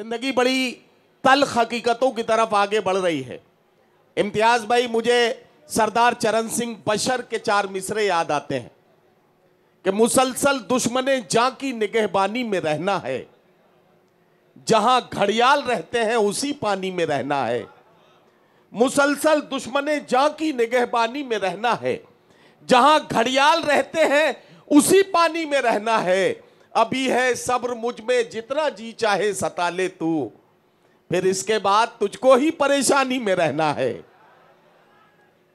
जिंदगी बड़ी तल हकीकतों की तरफ आगे बढ़ रही है इम्तियाज़ भाई मुझे सरदार चरण सिंह बशर के चार मिसरे याद आते हैं कि मुसलसल दुश्मन जा की निगहबानी में रहना है जहां घड़ियाल रहते हैं उसी पानी में रहना है मुसलसल दुश्मन जा की निगहबानी में रहना है जहां घड़ियाल रहते हैं उसी पानी में रहना है अभी है सब्र मुझ में जितना जी चाहे सता ले तू फिर इसके बाद तुझको ही परेशानी में रहना है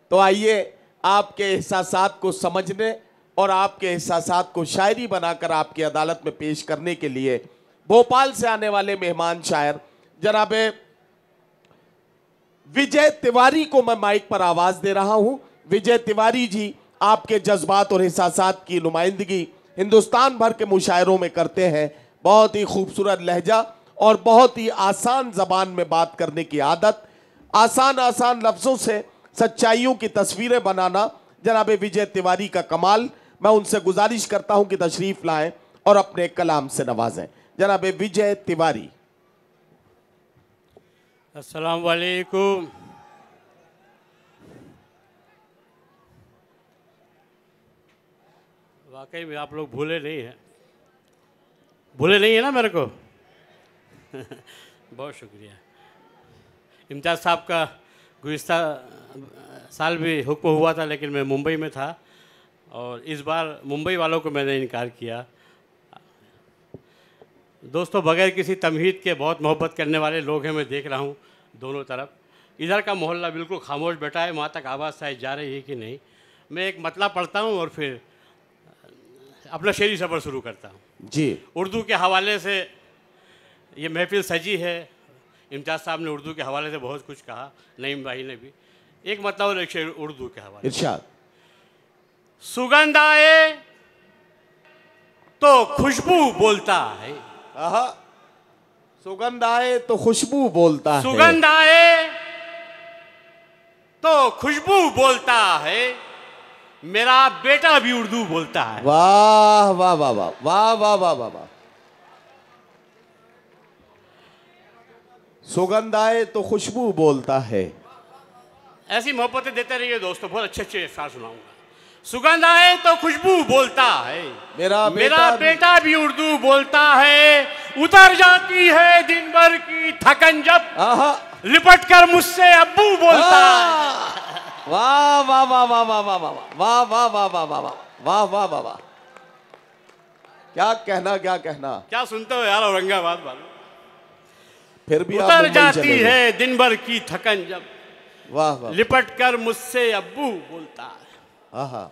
तो आइए आपके एहसास को समझने और आपके एहसास को शायरी बनाकर आपकी अदालत में पेश करने के लिए भोपाल से आने वाले मेहमान शायर जनाब विजय तिवारी को मैं माइक पर आवाज़ दे रहा हूं विजय तिवारी जी आपके जज्बात और एहसास की नुमाइंदगी हिंदुस्तान भर के मुशायरों में करते हैं बहुत ही खूबसूरत लहजा और बहुत ही आसान ज़बान में बात करने की आदत आसान आसान लफ्ज़ों से सच्चाइयों की तस्वीरें बनाना जनाब विजय तिवारी का कमाल मैं उनसे गुजारिश करता हूं कि तशरीफ़ लाएं और अपने कलाम से नवाजें जनाब विजय तिवारी असलकुम वाकई में आप लोग भूले नहीं हैं भूले नहीं है ना मेरे को बहुत शुक्रिया इम्तियाज़ साहब का गुज्त साल भी हुक्म हुआ था लेकिन मैं मुंबई में था और इस बार मुंबई वालों को मैंने इनकार किया दोस्तों बगैर किसी तमहीद के बहुत मोहब्बत करने वाले लोग हैं मैं देख रहा हूँ दोनों तरफ इधर का मोहल्ला बिल्कुल खामोश बैठा है वहाँ तक आवाज़ शायद जा रही है कि नहीं मैं एक मतला पढ़ता हूँ और फिर अपना शेरी सफ़र शुरू करता हूँ जी उर्दू के हवाले से ये महफिल सजी है इम्तियाज़ साहब ने उर्दू के हवाले से बहुत कुछ कहा नईम भाई ने भी एक मतलब एक शेर उर्दू के हवाले इर्शाद तो सुगंध आए तो खुशबू बोलता है सुगंध आए तो खुशबू बोलता है सुगंध आए तो खुशबू बोलता है मेरा बेटा भी उर्दू बोलता है वाह वाह वाह वाह वाह वाह वाह वाह वाह सुगंध आए तो खुशबू बोलता है ऐसी मोहब्बतें देते रहिए दोस्तों बहुत अच्छे अच्छे एहसास सुनाऊंगा सुगंध आए तो खुशबू बोलता है मेरा मेरा बेटा, भी उर्दू बोलता है उतर जाती है दिन भर की थकन जब लिपट कर मुझसे अबू बोलता है वाह वाह वाह वाह वाह वाह वाह वाह वाह वाह वाह वाह वाह वाह वाह वाह क्या कहना क्या कहना क्या सुनते हो यार औरंगाबाद वालों फिर भी उतर जाती है दिन भर की थकन जब वाह वाह लिपट कर मुझसे अब्बू बोलता है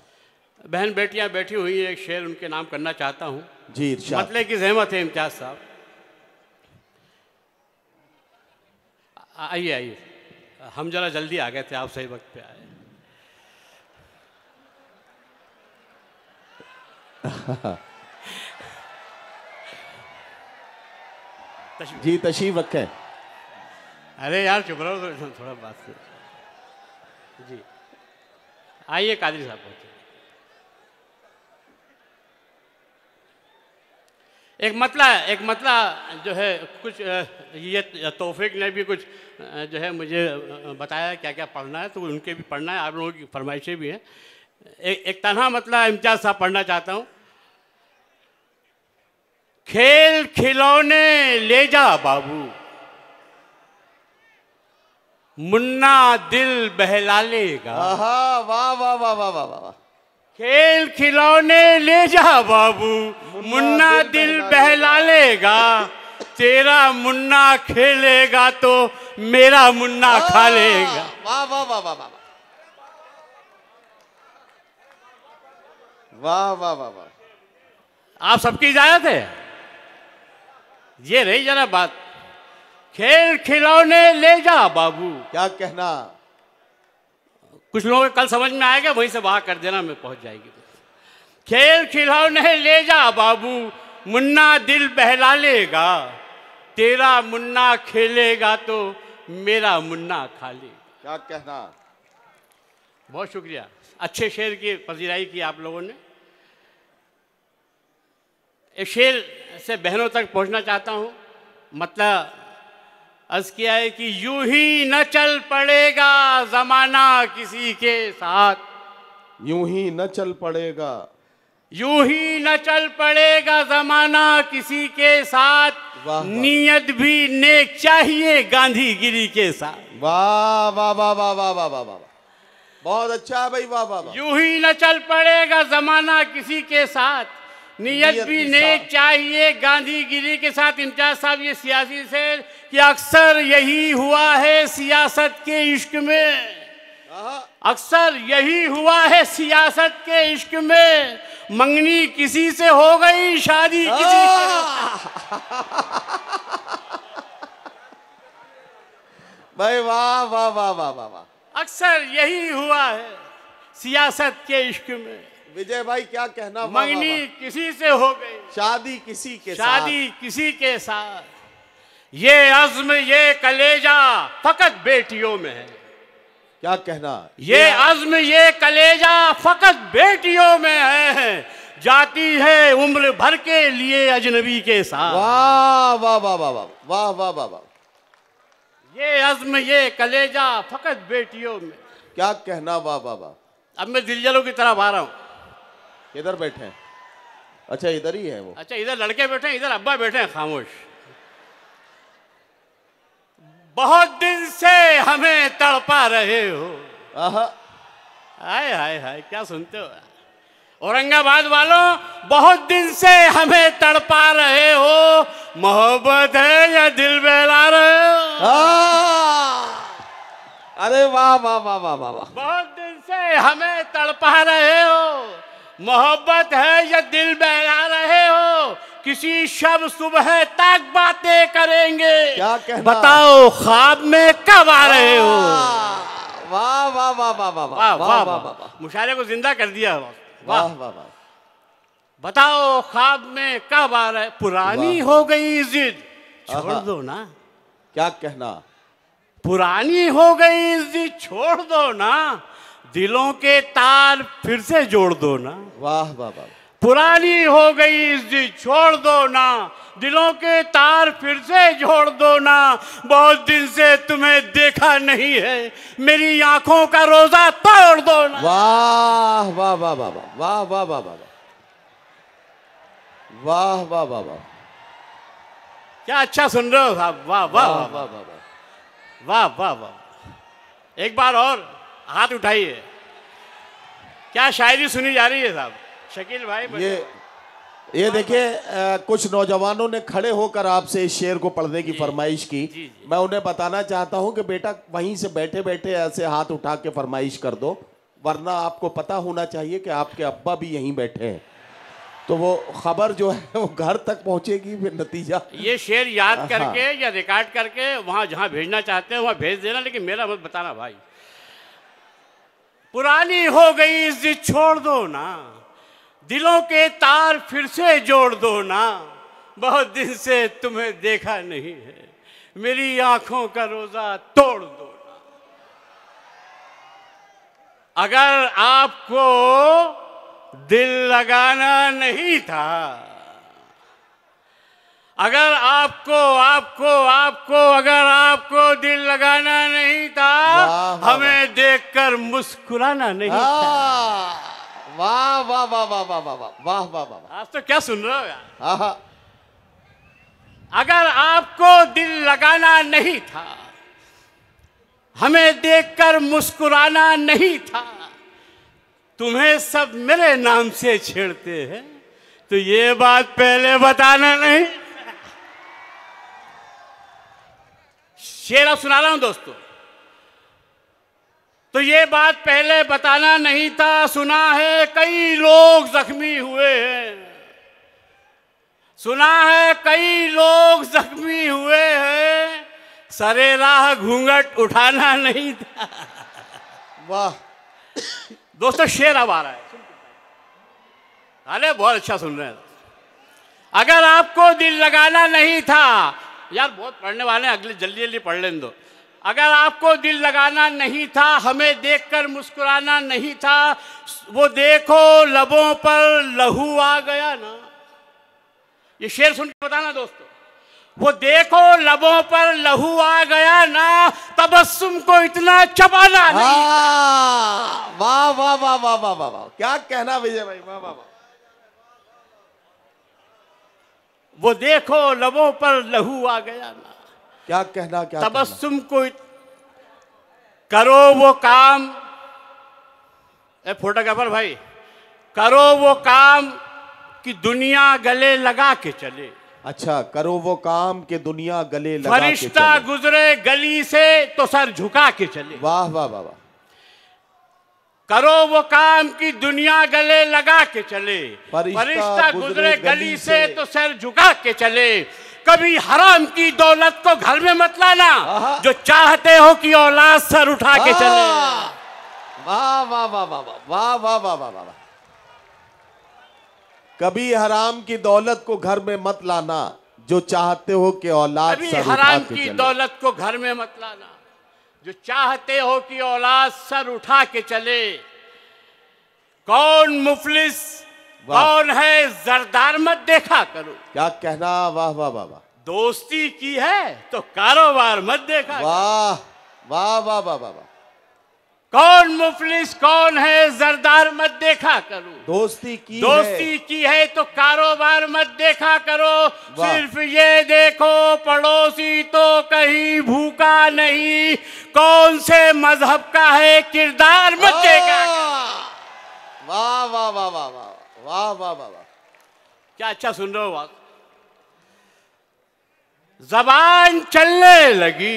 बहन बेटियां बैठी हुई है एक शेर उनके नाम करना चाहता हूँ जी मतले की जहमत है इम्तियाज साहब आइए आइए हम जरा जल्दी आ गए थे आप सही वक्त पे आए जी तशीफ है अरे यार चुप रहो थोड़ा बात जी आइए कादरी साहब पहुंचे एक मतला एक मतला जो है कुछ ये तोफिक ने भी कुछ जो है मुझे बताया क्या क्या पढ़ना है तो उनके भी पढ़ना है आप लोगों की फरमाइशें भी हैं एक, एक तनहा मतला इम्तियाज साहब पढ़ना चाहता हूँ खेल खिलौने ले जा बाबू मुन्ना दिल बहला लेगा वाह वाह वाह वाह वाह वाह खेल खिलौने ले जा बाबू मुन्ना दिल बहला लेगा तेरा मुन्ना खेलेगा तो मेरा मुन्ना खा लेगा वाह वाह वाह वाह वाह वाह वाह वाह वाह आप सबकी इजाजत है ये रही जरा बात खेल खिलौने ले जा बाबू क्या कहना कुछ लोगों को कल समझ में आएगा वहीं से बाहर कर देना मैं पहुंच जाएगी खेल खिलौने ले जा बाबू मुन्ना दिल बहला लेगा तेरा मुन्ना खेलेगा तो मेरा मुन्ना खा लेगा क्या कहना बहुत शुक्रिया अच्छे शेर की पजीराई की आप लोगों ने एक शेर से बहनों तक पहुंचना चाहता हूं मतलब अर्ज किया है कि यू ही न चल पड़ेगा जमाना किसी के साथ यू ही न चल पड़ेगा यू ही न चल पड़ेगा जमाना किसी के साथ नियत भी नेक चाहिए गांधी गिरी के साथ वाह वाह वाह वाह वाह वाह वाह वाह बहुत अच्छा है भाई वाह वाह यू ही न चल पड़ेगा जमाना किसी के साथ नियत भी नहीं चाहिए गांधीगिरी के साथ इम्तियाज साहब ये सियासी से कि अक्सर यही हुआ है सियासत के इश्क में अक्सर यही हुआ है सियासत के इश्क में मंगनी किसी से हो गई शादी किसी भाई वाह वाह वाह वाह वाह अक्सर यही हुआ है सियासत के इश्क में विजय भाई क्या कहना मंगनी किसी से हो गई शादी किसी के शादी साथ। किसी के साथ ये अज्म ये कलेजा फकत बेटियों में है क्या कहना ये अज्म ये कलेजा फकत बेटियों में है जाती है उम्र भर के लिए अजनबी के साथ वाह वाह वाह वाह वाह वाह वाह वाह वाह ये अज्म ये कलेजा फकत बेटियों में क्या कहना वाह वाह वाह अब मैं दिलजलों की तरफ आ रहा हूं इधर बैठे हैं अच्छा इधर ही है वो अच्छा इधर लड़के बैठे हैं इधर अब्बा बैठे हैं खामोश बहुत दिन से हमें तड़पा रहे हो हाय हाय हाय क्या सुनते हो औरंगाबाद वालों बहुत दिन से हमें तड़पा रहे हो मोहब्बत है या दिल बहला रहे हो अरे वाह वाह वाह वाह वाह बहुत दिन से हमें तड़पा रहे हो मोहब्बत है या दिल बहला रहे हो किसी शब सुबह तक बातें करेंगे क्या कहना? बताओ ख्वाब में कब आ रहे हो वाह वाह वाह वाह वाह वाह वाह वाह मुशायरे को जिंदा कर दिया वाह वाह वाह बताओ ख्वाब में कब आ रहे पुरानी हो गई जिद छोड़ दो ना क्या कहना पुरानी हो गई जिद छोड़ दो ना दिलों के तार फिर से जोड़ दो ना वाह वाह वाह पुरानी हो गई इस जी छोड़ दो ना दिलों के तार फिर से जोड़ दो ना बहुत दिन से तुम्हें देखा नहीं है मेरी आंखों का रोजा तोड़ दो ना वाह वाह वाह वाह वाह वाह वाह वाह वाह वाह वाह वाह क्या अच्छा सुन रहे हो साहब वाह वाह वाह वाह वाह वाह वाह वाह एक बार और हाथ उठाइए क्या शायरी सुनी जा रही है साहब शकील भाई ये ये देखिए कुछ नौजवानों ने खड़े होकर आपसे इस शेर को पढ़ने की फरमाइश की जी, जी। मैं उन्हें बताना चाहता हूं कि बेटा वहीं से बैठे बैठे ऐसे हाथ उठा के फरमाइश कर दो वरना आपको पता होना चाहिए कि आपके अब्बा भी यहीं बैठे हैं तो वो खबर जो है वो घर तक पहुंचेगी फिर नतीजा ये शेर याद हाँ। करके या रिकॉर्ड करके वहाँ जहाँ भेजना चाहते हैं वहाँ भेज देना लेकिन मेरा मत बताना भाई पुरानी हो गई इज्जत छोड़ दो ना दिलों के तार फिर से जोड़ दो ना बहुत दिन से तुम्हें देखा नहीं है मेरी आंखों का रोजा तोड़ दो ना अगर आपको दिल लगाना नहीं था अगर आपको आपको आपको अगर आपको दिल लगाना नहीं था हमें देखकर मुस्कुराना नहीं था वाह वाह वाह वाह वाह वाह वाह वाह वाह वाह आप तो क्या सुन रहे हो यार अगर आपको दिल लगाना नहीं था हमें देखकर मुस्कुराना नहीं था तुम्हें सब मेरे नाम से छेड़ते हैं तो ये बात पहले बताना नहीं शेर अब सुना रहा हूं दोस्तों तो ये बात पहले बताना नहीं था सुना है कई लोग जख्मी हुए हैं सुना है कई लोग जख्मी हुए हैं सरे राह घूंघट उठाना नहीं था वाह दोस्तों शेर अब आ रहा है अरे बहुत अच्छा सुन रहे हैं अगर आपको दिल लगाना नहीं था यार बहुत पढ़ने वाले हैं अगले जल्दी जल्दी पढ़ लें दो अगर आपको दिल लगाना नहीं था हमें देखकर मुस्कुराना नहीं था वो देखो लबों पर लहू आ गया ना ये शेर सुन के बताना दोस्तों वो देखो लबों पर लहू आ गया ना तबस्सुम को इतना चबाना हाँ, वाह वाह वाह वाह वाह वाह वाह क्या कहना विजय भाई वाह वाह वाह वो देखो लबों पर लहू आ गया ना क्या कहना क्या तबस्सुम को करो वो काम ए फोटोग्राफर भाई करो वो काम कि दुनिया गले लगा के चले अच्छा करो वो काम के दुनिया गले लगा फरिश्ता गुजरे गली से तो सर झुका के चले वाह वाह वाह वाह करो वो काम की दुनिया गले लगा के चले फरिश्ता गुजरे गली से तो सर झुका के चले कभी हराम की दौलत को घर में मत लाना जो चाहते हो कि औलाद सर उठा के चले वाह वाह वाह वाह वाह वाह वाह वाह वाह कभी हराम की दौलत को घर में मत लाना जो चाहते हो कि औलाद चले हराम की दौलत को घर में मत लाना जो चाहते हो कि औलाद सर उठा के चले कौन मुफलिस कौन है जरदार मत देखा करो क्या कहना वाह वाह वाह वाह दोस्ती की है तो कारोबार मत देखा वाह वाह वाह वाह वाह कौन मुफलिस कौन है जरदार मत देखा करो दोस्ती की दोस्ती है। की है तो कारोबार मत देखा करो सिर्फ ये देखो पड़ोसी तो कहीं भूखा नहीं कौन से मजहब का है किरदार मत देखा वाह वाह वाह वाह वाह वाह वाह वाह वाह क्या अच्छा सुन रहे हो आप जबान चलने लगी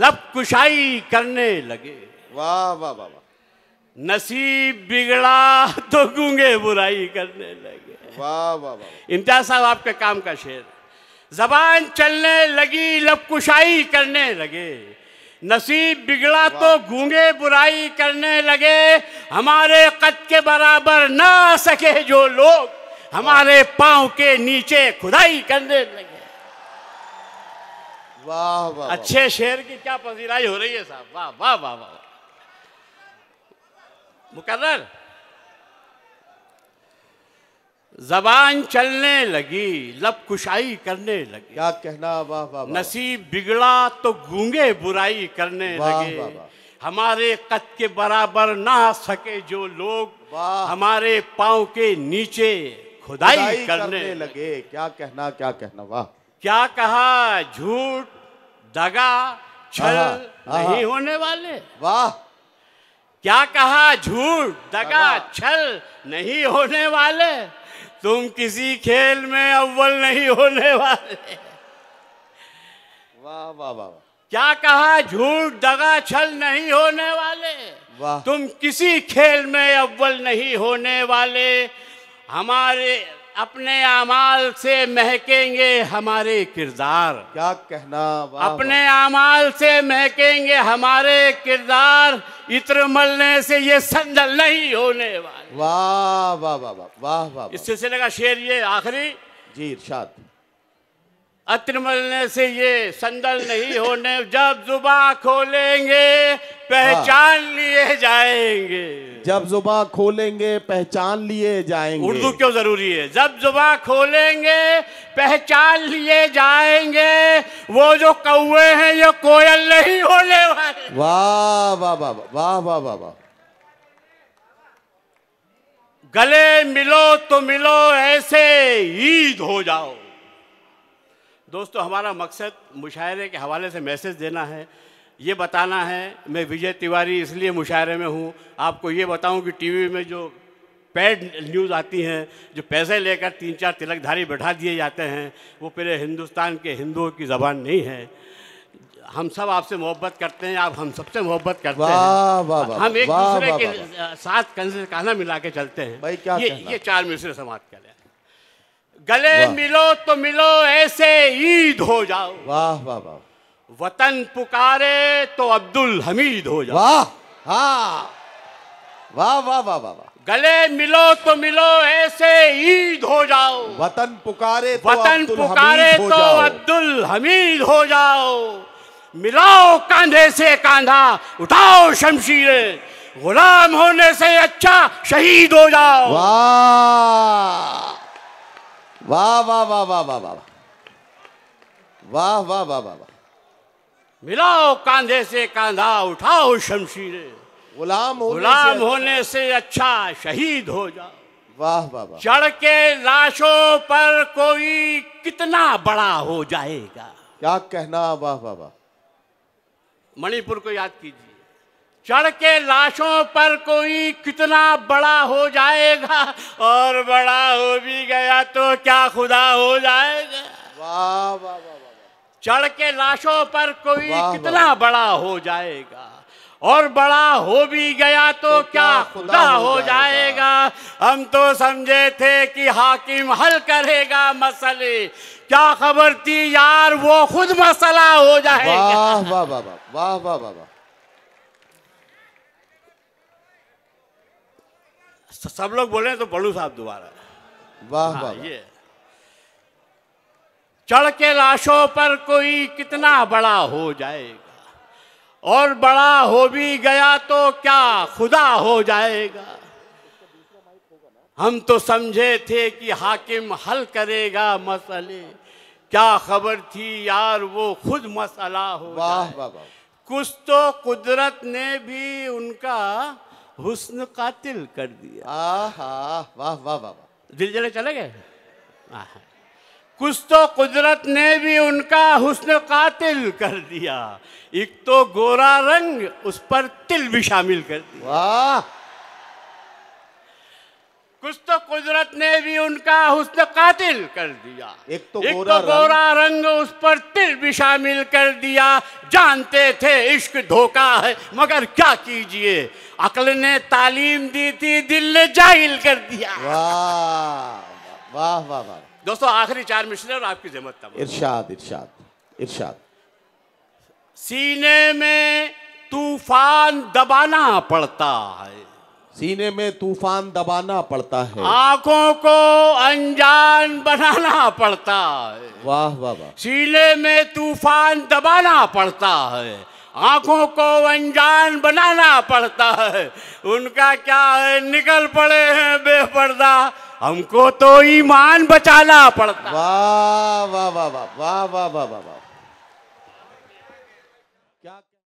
लब कुशाई करने लगे वाह वाह वाह वाह नसीब बिगड़ा तो गूंगे बुराई करने लगे वाह वाह वाह इम्तिया साहब आपके काम का शेर जबान चलने लगी लब कुशाई करने लगे नसीब बिगड़ा तो गूंगे बुराई करने लगे हमारे कद के बराबर ना सके जो लोग हमारे पाँव के नीचे खुदाई करने लगे वाह वाह अच्छे शेर की क्या पसीराई हो रही है साहब वाह वाह वाह वाह मुकर्र जबान चलने लगी लब कुशाई करने लगी क्या कहना वाह वाह नसीब बिगड़ा तो गूंगे बुराई करने वाह, लगे वाह, वाह। हमारे कद के बराबर ना सके जो लोग हमारे पाँव के नीचे खुदाई, खुदाई करने, करने लगे।, लगे क्या कहना क्या कहना वाह क्या कहा झूठ दगा छल नहीं होने वाले वाह क्या कहा झूठ दगा छल नहीं होने वाले तुम किसी खेल में अव्वल नहीं होने वाले वाह वाह वाह क्या कहा झूठ दगा छल नहीं होने वाले वाह तुम किसी खेल में अव्वल नहीं होने वाले हमारे अपने अमाल से महकेंगे हमारे किरदार क्या कहना अपने अमाल से महकेंगे हमारे किरदार इत्र मलने से ये संदल नहीं होने वाले वाह वाह वाह वाह वाह वाह इस सिलसिले का शेर ये आखिरी जी इरशाद अत्र मलने से ये संदल नहीं होने जब जुबा खोलेंगे पहचान हाँ। लिए जाएंगे जब जुबा खोलेंगे पहचान लिए जाएंगे उर्दू क्यों जरूरी है जब जुबा खोलेंगे पहचान लिए जाएंगे वो जो कौए हैं ये कोयल नहीं होने वाले वाह वाह वाह वाह वाह वाह वाह गले मिलो तो मिलो ऐसे ईद हो जाओ दोस्तों हमारा मकसद मुशायरे के हवाले से मैसेज देना है ये बताना है मैं विजय तिवारी इसलिए मुशायरे में हूँ आपको ये बताऊँ कि टीवी में जो पेड न्यूज़ आती हैं जो पैसे लेकर तीन चार तिलकधारी बैठा दिए जाते हैं वो पूरे हिंदुस्तान के हिंदुओं की ज़बान नहीं है हम सब आपसे मोहब्बत करते हैं आप हम सबसे मोहब्बत करते वा, हैं वा, वा, हम एक दूसरे के साथ कंधे काना मिला के चलते हैं भाई क्या ये ये चार मिसरे समाप्त कर गले मिलो तो मिलो ऐसे ईद हो जाओ वाह वाह वाह वतन पुकारे तो अब्दुल हमीद हो जाओ वाह हाँ वाह वाह वाह वाह वाह गले मिलो तो मिलो ऐसे ईद हो जाओ वतन पुकारे तो वतन पुकारे तो अब्दुल हमीद हो जाओ मिलाओ कांधे से कांधा उठाओ शमशीरें गुलाम होने से अच्छा शहीद हो जाओ वाह वाह वाह वाह वाह वाह वाह वाह वाह वाह वाह वाह मिलाओ कांधे से कांधा उठाओ शमशीर गुलाम होने गुलाम से होने से अच्छा शहीद हो जाओ वाह वाह वाह चढ़ के लाशों पर कोई कितना बड़ा हो जाएगा क्या कहना वाह वाह वाह मणिपुर को याद कीजिए चढ़ के लाशों पर कोई कितना बड़ा हो जाएगा और बड़ा हो भी गया तो क्या खुदा हो जाएगा वाह वाह वाह चढ़ के लाशों पर कोई कितना बड़ा हो जाएगा और बड़ा हो भी गया तो, तो क्या खुदा हो जाएगा हम तो समझे थे कि हाकिम हल करेगा मसले क्या खबर थी यार वो खुद मसला हो जाएगा वाह वाह वाह वाह वाह वाह तो सब लोग बोले तो बड़ू साहब दोबारा हाँ, वाह वाह ये चढ़ के लाशों पर कोई कितना बड़ा हो जाएगा और बड़ा हो भी गया तो क्या खुदा हो जाएगा हम तो समझे थे कि हाकिम हल करेगा मसले क्या खबर थी यार वो खुद मसला हो वाह वाह कुछ तो कुदरत ने भी उनका हुस्न कातिल कर दिया वाह वाह वाह वाह दिल जले चले गए कुछ तो कुदरत ने भी उनका हुस्न कातिल कर दिया एक तो गोरा रंग उस पर तिल भी शामिल कर दिया वाह कुछ तो कुदरत ने भी उनका हुस्न कातिल कर दिया एक तो एक गोरा, तो गोरा रंग, रंग उस पर तिल भी शामिल कर दिया जानते थे इश्क धोखा है मगर क्या कीजिए अकल ने तालीम दी थी दिल ने जाहिल कर दिया वाह वाह वाह वाह दोस्तों आखिरी चार मिश्र और आपकी जहमत तब इरशाद इरशाद इरशाद सीने में तूफान दबाना पड़ता है सीने में तूफान दबाना पड़ता है आंखों को अनजान बनाना पड़ता है वाह वाह वाह सीने में तूफान दबाना पड़ता है आंखों को अनजान बनाना पड़ता है उनका क्या है निकल पड़े हैं बेपर्दा हमको तो ईमान बचाना पड़ता वाह वाह वाह वाह वाह वाह वाह वाह